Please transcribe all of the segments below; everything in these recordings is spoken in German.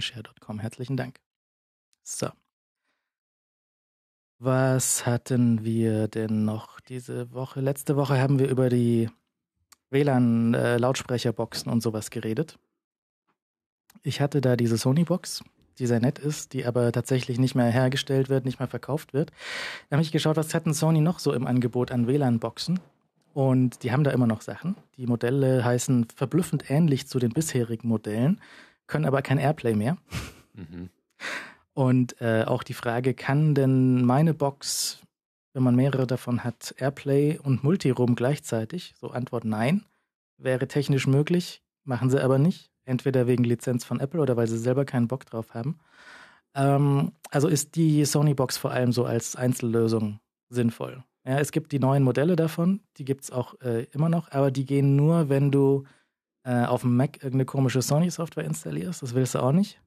Skillshare.com. Herzlichen Dank. So. Was hatten wir denn noch diese Woche? Letzte Woche haben wir über die WLAN-Lautsprecherboxen und sowas geredet. Ich hatte da diese Sony-Box, die sehr nett ist, die aber tatsächlich nicht mehr hergestellt wird, nicht mehr verkauft wird. Da habe ich geschaut, was hatten Sony noch so im Angebot an WLAN-Boxen? Und die haben da immer noch Sachen. Die Modelle heißen verblüffend ähnlich zu den bisherigen Modellen können aber kein Airplay mehr. Mhm. Und äh, auch die Frage, kann denn meine Box, wenn man mehrere davon hat, Airplay und Multiroom gleichzeitig? So Antwort nein. Wäre technisch möglich, machen sie aber nicht. Entweder wegen Lizenz von Apple oder weil sie selber keinen Bock drauf haben. Ähm, also ist die Sony-Box vor allem so als Einzellösung sinnvoll. Ja, es gibt die neuen Modelle davon, die gibt es auch äh, immer noch, aber die gehen nur, wenn du äh, auf dem Mac irgendeine komische Sony-Software installierst. Das willst du auch nicht.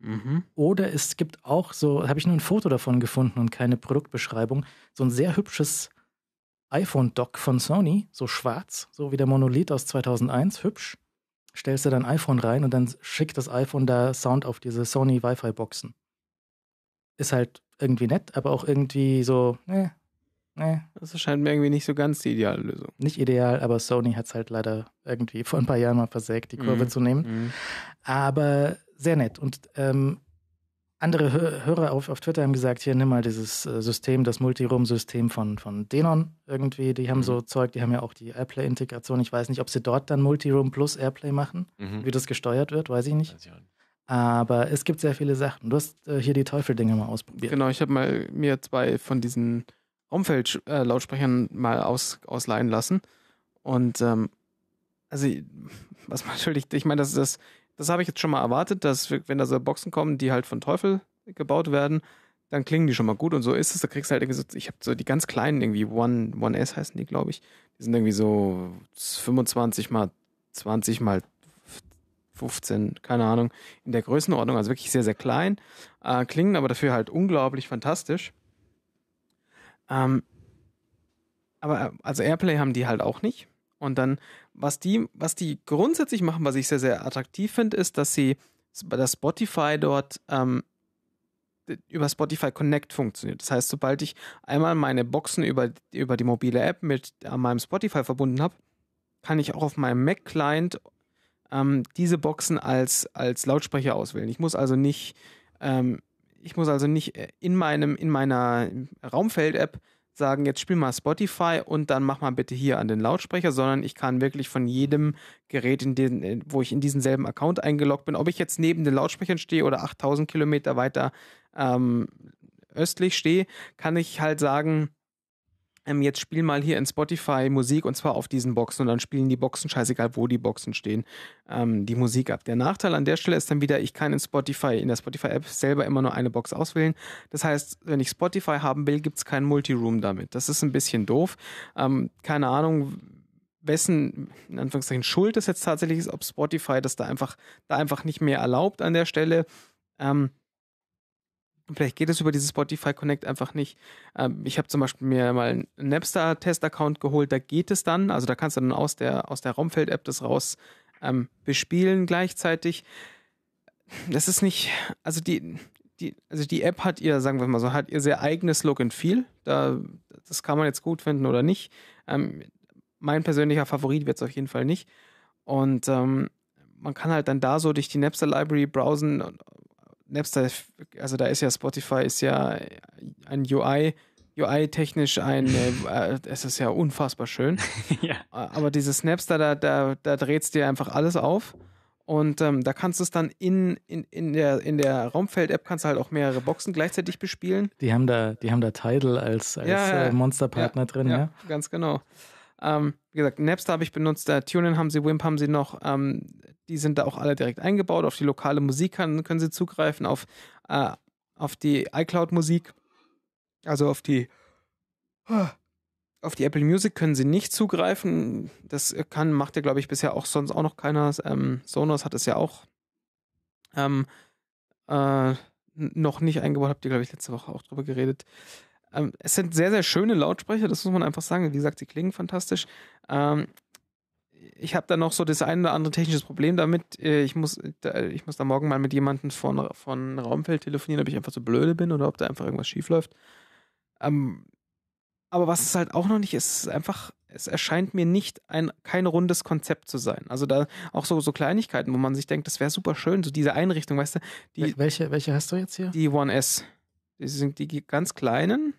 Mhm. Oder es gibt auch so, habe ich nur ein Foto davon gefunden und keine Produktbeschreibung, so ein sehr hübsches iPhone-Dock von Sony, so schwarz, so wie der Monolith aus 2001, hübsch. Stellst du dein iPhone rein und dann schickt das iPhone da Sound auf diese Sony Wi-Fi-Boxen. Ist halt irgendwie nett, aber auch irgendwie so, ne, Nee. Das erscheint mir irgendwie nicht so ganz die ideale Lösung. Nicht ideal, aber Sony hat es halt leider irgendwie vor ein paar Jahren mal versägt, die Kurve mhm. zu nehmen. Mhm. Aber sehr nett. Und ähm, andere Hör Hörer auf, auf Twitter haben gesagt, hier nimm mal dieses äh, System, das Multiroom-System von, von Denon irgendwie. Die haben mhm. so Zeug, die haben ja auch die Airplay-Integration. Ich weiß nicht, ob sie dort dann Multiroom plus Airplay machen, mhm. wie das gesteuert wird, weiß ich nicht. Weiß ich nicht. Aber es gibt sehr viele Sachen. Du hast äh, hier die teufel mal ausprobiert. Genau, ich habe mal mir zwei von diesen Umfeldlautsprechern mal aus, ausleihen lassen. Und ähm, also, was natürlich, ich meine, das, das, das habe ich jetzt schon mal erwartet, dass wenn da so Boxen kommen, die halt von Teufel gebaut werden, dann klingen die schon mal gut und so ist es. Da kriegst du halt irgendwie so, ich habe so die ganz kleinen irgendwie, One, One S heißen die, glaube ich. Die sind irgendwie so 25 mal 20 mal 15, keine Ahnung, in der Größenordnung, also wirklich sehr, sehr klein, äh, klingen aber dafür halt unglaublich fantastisch. Ähm, aber also Airplay haben die halt auch nicht. Und dann, was die, was die grundsätzlich machen, was ich sehr, sehr attraktiv finde, ist, dass sie, dass Spotify dort ähm, über Spotify Connect funktioniert. Das heißt, sobald ich einmal meine Boxen über, über die mobile App mit äh, meinem Spotify verbunden habe, kann ich auch auf meinem Mac-Client ähm, diese Boxen als, als Lautsprecher auswählen. Ich muss also nicht ähm, ich muss also nicht äh, in meinem, in meiner Raumfeld-App sagen, jetzt spiel mal Spotify und dann mach mal bitte hier an den Lautsprecher, sondern ich kann wirklich von jedem Gerät, in den, äh, wo ich in diesen selben Account eingeloggt bin, ob ich jetzt neben den Lautsprechern stehe oder 8000 Kilometer weiter ähm, östlich stehe, kann ich halt sagen, ähm, jetzt spiel mal hier in Spotify Musik und zwar auf diesen Boxen und dann spielen die Boxen, scheißegal wo die Boxen stehen, ähm, die Musik ab. Der Nachteil an der Stelle ist dann wieder, ich kann in Spotify, in der Spotify-App selber immer nur eine Box auswählen. Das heißt, wenn ich Spotify haben will, gibt es keinen Multiroom damit. Das ist ein bisschen doof. Ähm, keine Ahnung, wessen, in Anführungszeichen, Schuld es jetzt tatsächlich ist, ob Spotify das da einfach, da einfach nicht mehr erlaubt an der Stelle. Ähm, Vielleicht geht es über dieses Spotify Connect einfach nicht. Ähm, ich habe zum Beispiel mir mal einen Napster-Test-Account geholt, da geht es dann. Also da kannst du dann aus der, aus der Raumfeld-App das raus ähm, bespielen gleichzeitig. Das ist nicht, also die, die, also die App hat ihr, sagen wir mal so, hat ihr sehr eigenes Look and Feel. Da, das kann man jetzt gut finden oder nicht. Ähm, mein persönlicher Favorit wird es auf jeden Fall nicht. Und ähm, man kann halt dann da so durch die Napster Library browsen und, Napster, also da ist ja Spotify, ist ja ein UI, UI-technisch ein, äh, äh, es ist ja unfassbar schön. ja. Äh, aber dieses Napster, da, da, da dreht dir einfach alles auf. Und ähm, da kannst du es dann in, in, in der, in der Raumfeld-App kannst du halt auch mehrere Boxen gleichzeitig bespielen. Die haben da, die haben da Tidal als, als ja, äh, Monsterpartner ja, drin, ja, ja? Ganz genau. Ähm, wie gesagt, Napster habe ich benutzt, äh, TuneIn haben sie, Wimp haben sie noch. Ähm, die sind da auch alle direkt eingebaut. Auf die lokale Musik kann, können sie zugreifen, auf, äh, auf die iCloud-Musik, also auf die auf die Apple Music können sie nicht zugreifen. Das kann, macht ja, glaube ich, bisher auch sonst auch noch keiner. Ähm, Sonos hat es ja auch ähm, äh, noch nicht eingebaut. Habt ihr, glaube ich, letzte Woche auch drüber geredet. Ähm, es sind sehr, sehr schöne Lautsprecher, das muss man einfach sagen. Wie gesagt, sie klingen fantastisch. Ähm, ich habe da noch so das ein oder andere technische Problem damit. Äh, ich muss, äh, ich muss da morgen mal mit jemandem von, von Raumfeld telefonieren, ob ich einfach so blöde bin oder ob da einfach irgendwas schief läuft. Ähm, aber was es halt auch noch nicht ist, ist einfach, es erscheint mir nicht ein, kein rundes Konzept zu sein. Also da auch so, so Kleinigkeiten, wo man sich denkt, das wäre super schön, so diese Einrichtung, weißt du? Die, welche, welche hast du jetzt hier? Die One S. Das sind die ganz kleinen.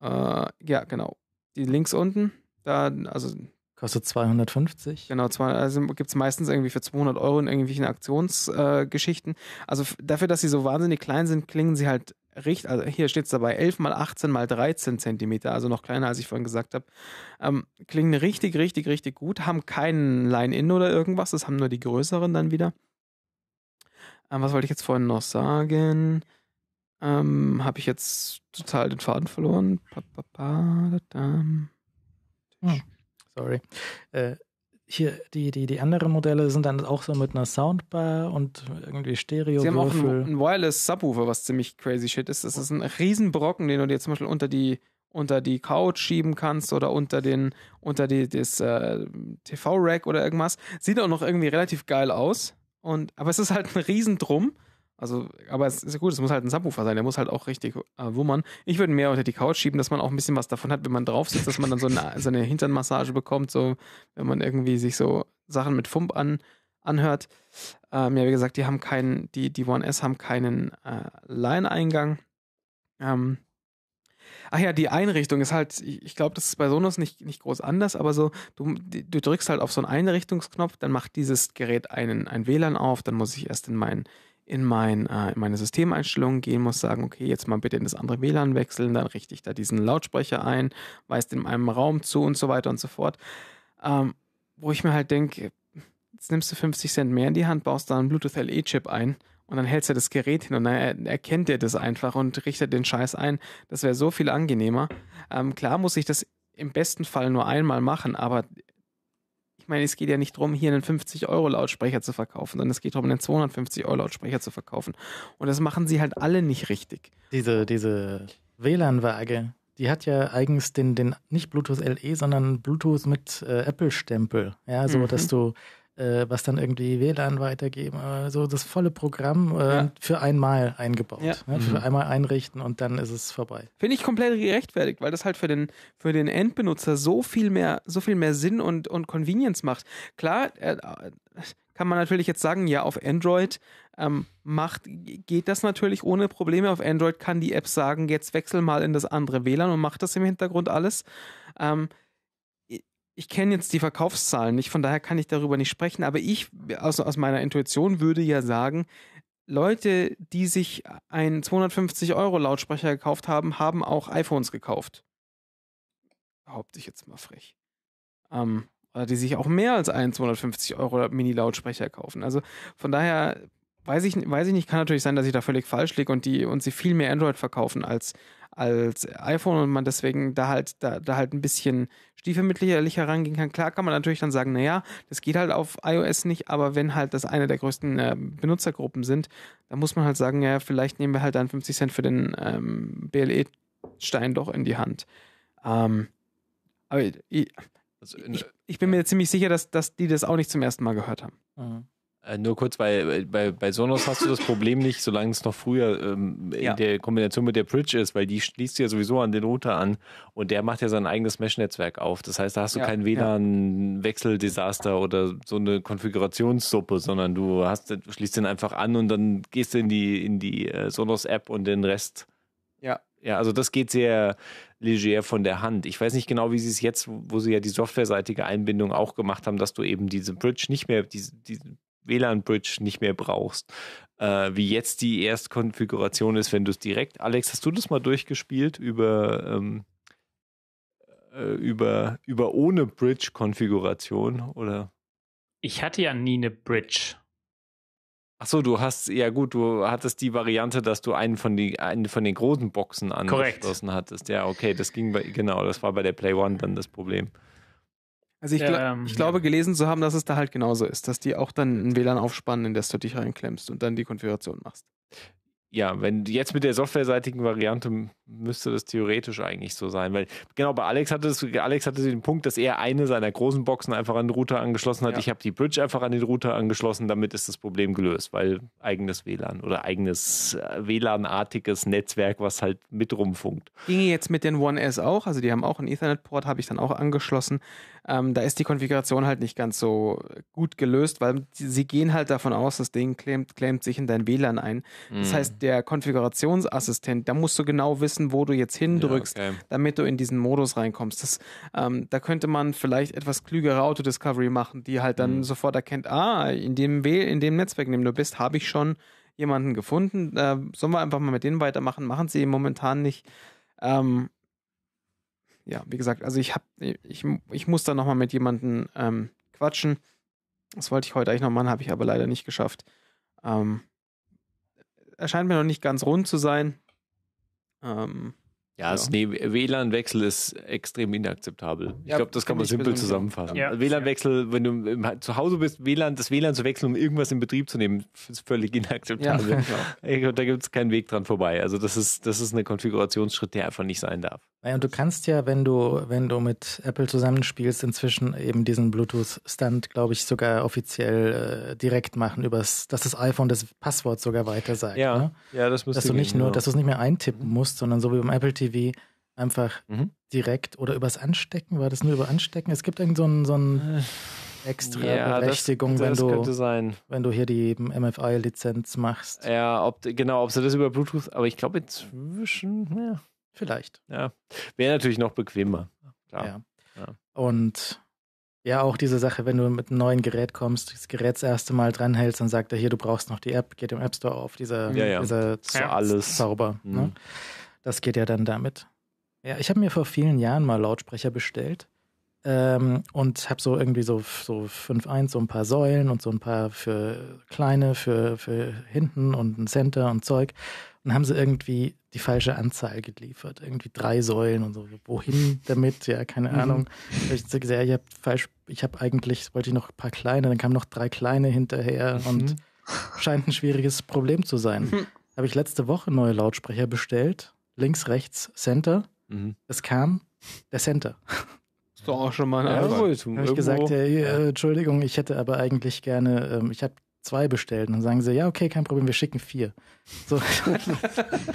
Äh, ja, genau. Die links unten. Da, also Kostet 250. Genau, also gibt es meistens irgendwie für 200 Euro in irgendwelchen Aktionsgeschichten. Äh, also dafür, dass sie so wahnsinnig klein sind, klingen sie halt richtig. Also hier steht es dabei, 11 mal 18 mal 13 Zentimeter, also noch kleiner, als ich vorhin gesagt habe. Ähm, klingen richtig, richtig, richtig gut, haben keinen Line-In oder irgendwas, das haben nur die größeren dann wieder. Ähm, was wollte ich jetzt vorhin noch sagen? Ähm, habe ich jetzt total den Faden verloren. Pa, pa, pa, da, da. Oh, sorry. Äh, hier, die, die, die anderen Modelle sind dann auch so mit einer Soundbar und irgendwie stereo -Würfel. Sie haben auch einen, einen Wireless-Subwoofer, was ziemlich crazy shit ist. Das ist ein Riesenbrocken, den du dir zum Beispiel unter die unter die Couch schieben kannst oder unter den unter die, das äh, TV-Rack oder irgendwas. Sieht auch noch irgendwie relativ geil aus. Und, aber es ist halt ein Riesendrum also, aber es ist ja gut, es muss halt ein Subwoofer sein, der muss halt auch richtig äh, wummern. Ich würde mehr unter die Couch schieben, dass man auch ein bisschen was davon hat, wenn man drauf sitzt, dass man dann so eine, so eine Hinternmassage bekommt, so wenn man irgendwie sich so Sachen mit Fump an, anhört. Ähm, ja, wie gesagt, die haben keinen, die, die One S haben keinen äh, Line-Eingang. Ähm, Ach ja, die Einrichtung ist halt, ich glaube, das ist bei Sonos nicht, nicht groß anders, aber so, du, du drückst halt auf so einen Einrichtungsknopf, dann macht dieses Gerät einen, ein WLAN auf, dann muss ich erst in meinen in, mein, äh, in meine Systemeinstellungen gehen muss, sagen, okay, jetzt mal bitte in das andere WLAN wechseln, dann richte ich da diesen Lautsprecher ein, weist in meinem Raum zu und so weiter und so fort. Ähm, wo ich mir halt denke, jetzt nimmst du 50 Cent mehr in die Hand, baust da einen Bluetooth LE-Chip ein und dann hältst du das Gerät hin und dann erkennt er das einfach und richtet den Scheiß ein. Das wäre so viel angenehmer. Ähm, klar muss ich das im besten Fall nur einmal machen, aber ich meine, es geht ja nicht darum, hier einen 50-Euro-Lautsprecher zu verkaufen, sondern es geht darum, einen 250-Euro-Lautsprecher zu verkaufen. Und das machen sie halt alle nicht richtig. Diese, diese WLAN-Waage, die hat ja eigens den, den nicht Bluetooth LE, sondern Bluetooth mit äh, Apple-Stempel. Ja, so mhm. dass du äh, was dann irgendwie WLAN weitergeben, äh, so das volle Programm äh, ja. für einmal eingebaut, ja. ne, für mhm. einmal einrichten und dann ist es vorbei. Finde ich komplett gerechtfertigt, weil das halt für den für den Endbenutzer so viel mehr so viel mehr Sinn und und Convenience macht. Klar, äh, kann man natürlich jetzt sagen, ja, auf Android ähm, macht, geht das natürlich ohne Probleme. Auf Android kann die App sagen, jetzt wechsel mal in das andere WLAN und macht das im Hintergrund alles. Ähm, ich kenne jetzt die Verkaufszahlen nicht, von daher kann ich darüber nicht sprechen, aber ich aus, also aus meiner Intuition würde ja sagen, Leute, die sich einen 250 Euro Lautsprecher gekauft haben, haben auch iPhones gekauft. Behaupte ich jetzt mal frech. Ähm, oder die sich auch mehr als einen 250 Euro Mini-Lautsprecher kaufen. Also von daher weiß ich, weiß ich nicht, kann natürlich sein, dass ich da völlig falsch liege und die und sie viel mehr Android verkaufen als als iPhone und man deswegen da halt, da, da halt ein bisschen stiefelmütterlicher rangehen kann. Klar kann man natürlich dann sagen, naja, das geht halt auf iOS nicht, aber wenn halt das eine der größten äh, Benutzergruppen sind, dann muss man halt sagen, ja, vielleicht nehmen wir halt dann 50 Cent für den ähm, BLE-Stein doch in die Hand. Ähm, aber also ich, ich, ich, bin mir ziemlich sicher, dass, dass die das auch nicht zum ersten Mal gehört haben. Mhm. Äh, nur kurz, weil bei, äh, bei Sonos hast du das Problem nicht, solange es noch früher ähm, in ja. der Kombination mit der Bridge ist, weil die schließt ja sowieso an den Router an und der macht ja sein eigenes Mesh-Netzwerk auf. Das heißt, da hast du ja, kein WLAN-Wechseldesaster ja. oder so eine Konfigurationssuppe, sondern du hast, du schließt den einfach an und dann gehst du in die, in die äh, Sonos-App und den Rest. Ja. Ja, also das geht sehr leger von der Hand. Ich weiß nicht genau, wie sie es jetzt, wo sie ja die softwareseitige Einbindung auch gemacht haben, dass du eben diese Bridge nicht mehr, diese, diese WLAN-Bridge nicht mehr brauchst. Äh, wie jetzt die Erstkonfiguration ist, wenn du es direkt. Alex, hast du das mal durchgespielt über, ähm, äh, über, über ohne Bridge-Konfiguration? Oder? Ich hatte ja nie eine Bridge. Ach so, du hast, ja gut, du hattest die Variante, dass du einen von, die, einen von den großen Boxen angeschlossen Korrekt. hattest. Ja, okay, das ging bei, genau, das war bei der Play One dann das Problem. Also ich, gl ähm, ich glaube, ja. gelesen zu haben, dass es da halt genauso ist, dass die auch dann ein WLAN aufspannen, in das du dich reinklemmst und dann die Konfiguration machst. Ja, wenn jetzt mit der softwareseitigen Variante müsste das theoretisch eigentlich so sein, weil genau bei Alex hatte es, Alex hatte den Punkt, dass er eine seiner großen Boxen einfach an den Router angeschlossen hat. Ja. Ich habe die Bridge einfach an den Router angeschlossen, damit ist das Problem gelöst, weil eigenes WLAN oder eigenes äh, WLAN-artiges Netzwerk, was halt mit rumfunkt. Ginge jetzt mit den One S auch, also die haben auch einen Ethernet-Port, habe ich dann auch angeschlossen ähm, da ist die Konfiguration halt nicht ganz so gut gelöst, weil sie gehen halt davon aus, das Ding claimt, claimt sich in dein WLAN ein. Mhm. Das heißt, mhm. der Konfigurationsassistent, da musst du genau wissen, wo du jetzt hindrückst, ja, okay. damit du in diesen Modus reinkommst. Das, ähm, da könnte man vielleicht etwas klügere Auto-Discovery machen, die halt dann mhm. sofort erkennt, ah, in dem, w in dem Netzwerk, in dem du bist, habe ich schon jemanden gefunden. Äh, sollen wir einfach mal mit denen weitermachen? Machen sie momentan nicht. Ähm, ja, wie gesagt, also ich habe, ich, ich muss da nochmal mit jemandem ähm, quatschen. Das wollte ich heute eigentlich noch machen, habe ich aber leider nicht geschafft. Ähm, erscheint mir noch nicht ganz rund zu sein. Ähm, ja, das ja. WLAN-Wechsel ist extrem inakzeptabel. Ich ja, glaube, das kann man simpel zusammenfassen. Ja. WLAN-Wechsel, wenn du im, zu Hause bist, WLAN, das WLAN zu wechseln, um irgendwas in Betrieb zu nehmen, ist völlig inakzeptabel. Genau. da gibt es keinen Weg dran vorbei. Also das ist, das ist ein Konfigurationsschritt, der einfach nicht sein darf und du kannst ja, wenn du, wenn du mit Apple zusammenspielst, inzwischen eben diesen Bluetooth-Stand, glaube ich, sogar offiziell äh, direkt machen, übers, dass das iPhone das Passwort sogar weiter sagt. Ja, ne? ja das müsste Dass du nicht gehen, nur, ja. Genau. dass du es nicht mehr eintippen mhm. musst, sondern so wie beim Apple TV einfach mhm. direkt oder übers Anstecken, war das nur über Anstecken? Es gibt irgend so einen, so einen äh, extra ja, Berechtigung, das, das wenn, du, wenn du hier die MFI-Lizenz machst. Ja, ob, genau, ob sie das über Bluetooth, aber ich glaube inzwischen, ja. Vielleicht. Ja, wäre natürlich noch bequemer. Ja. ja. Und ja, auch diese Sache, wenn du mit einem neuen Gerät kommst, das Gerät das erste Mal dranhältst, dann sagt er hier, du brauchst noch die App, geht im App Store auf, dieser, ja, ja. dieser so alles. Zauber. Mhm. Ne? Das geht ja dann damit. Ja, ich habe mir vor vielen Jahren mal Lautsprecher bestellt ähm, und habe so irgendwie so, so 5.1, so ein paar Säulen und so ein paar für kleine, für, für hinten und ein Center und Zeug dann haben sie irgendwie die falsche Anzahl geliefert. Irgendwie drei Säulen und so. Wohin damit? Ja, keine mhm. Ahnung. ich sehe, ich habe falsch, ich habe eigentlich, wollte ich noch ein paar kleine, dann kamen noch drei kleine hinterher mhm. und scheint ein schwieriges Problem zu sein. Mhm. habe ich letzte Woche neue Lautsprecher bestellt. Links, rechts, Center. Mhm. Es kam der Center. Ist doch auch schon mal ein ja, Habe ich gesagt, ja, äh, Entschuldigung, ich hätte aber eigentlich gerne, ähm, ich habe zwei bestellt. Und dann sagen sie, ja, okay, kein Problem, wir schicken vier. So.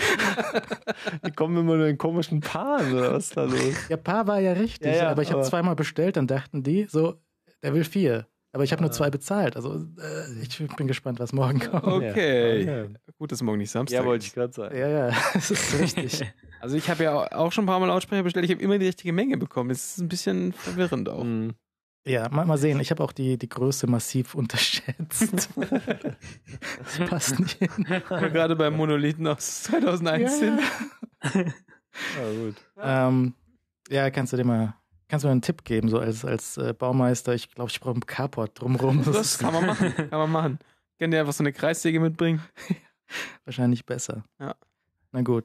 Die kommen immer nur in komischen Paaren, oder was ist da los? Ja, Paar war ja richtig, ja, ja, aber ich habe zweimal bestellt, dann dachten die so, der will vier. Aber ich habe nur ah. zwei bezahlt. Also äh, ich bin gespannt, was morgen kommt. Okay. okay. Gut, dass morgen nicht Samstag Ja, wollte ich gerade sagen. Ja, ja, das ist richtig. also ich habe ja auch schon ein paar Mal Lautsprecher bestellt. Ich habe immer die richtige Menge bekommen. Es ist ein bisschen verwirrend auch. Mhm. Ja, mal, mal sehen. Ich habe auch die, die Größe massiv unterschätzt. das passt nicht hin. Gerade beim Monolithen aus 2019. Ja, ja. ja ah, gut. Ähm, ja, kannst du dir mal Kannst du mir einen Tipp geben, so als, als äh, Baumeister? Ich glaube, ich brauche einen Carport drumherum. Das, das kann man machen. Kann man machen. Kann dir einfach so eine Kreissäge mitbringen. Wahrscheinlich besser. Ja. Na gut.